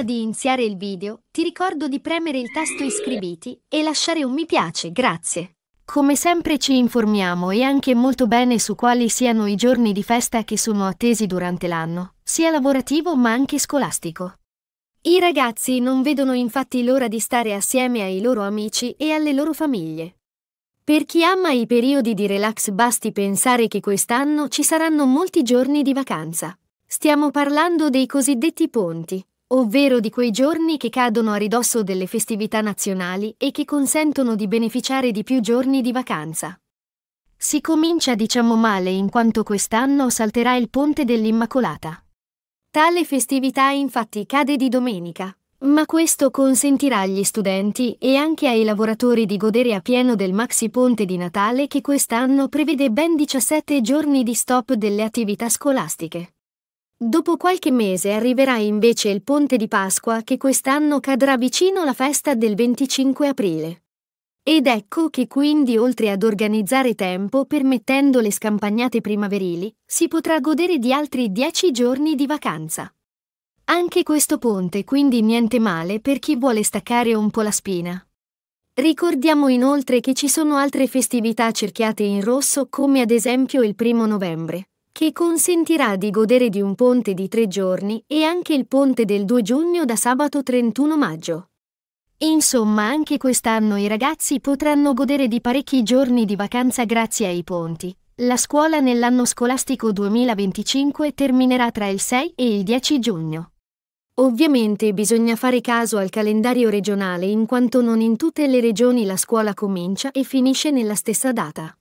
Prima di iniziare il video, ti ricordo di premere il tasto iscriviti e lasciare un mi piace, grazie. Come sempre ci informiamo e anche molto bene su quali siano i giorni di festa che sono attesi durante l'anno, sia lavorativo ma anche scolastico. I ragazzi non vedono infatti l'ora di stare assieme ai loro amici e alle loro famiglie. Per chi ama i periodi di relax basti pensare che quest'anno ci saranno molti giorni di vacanza. Stiamo parlando dei cosiddetti ponti, ovvero di quei giorni che cadono a ridosso delle festività nazionali e che consentono di beneficiare di più giorni di vacanza. Si comincia diciamo male in quanto quest'anno salterà il ponte dell'Immacolata. Tale festività infatti cade di domenica, ma questo consentirà agli studenti e anche ai lavoratori di godere a pieno del maxi ponte di Natale che quest'anno prevede ben 17 giorni di stop delle attività scolastiche. Dopo qualche mese arriverà invece il ponte di Pasqua che quest'anno cadrà vicino alla festa del 25 aprile. Ed ecco che quindi oltre ad organizzare tempo permettendo le scampagnate primaverili, si potrà godere di altri 10 giorni di vacanza. Anche questo ponte quindi niente male per chi vuole staccare un po' la spina. Ricordiamo inoltre che ci sono altre festività cerchiate in rosso come ad esempio il primo novembre, che consentirà di godere di un ponte di tre giorni e anche il ponte del 2 giugno da sabato 31 maggio. Insomma, anche quest'anno i ragazzi potranno godere di parecchi giorni di vacanza grazie ai ponti. La scuola nell'anno scolastico 2025 terminerà tra il 6 e il 10 giugno. Ovviamente bisogna fare caso al calendario regionale in quanto non in tutte le regioni la scuola comincia e finisce nella stessa data.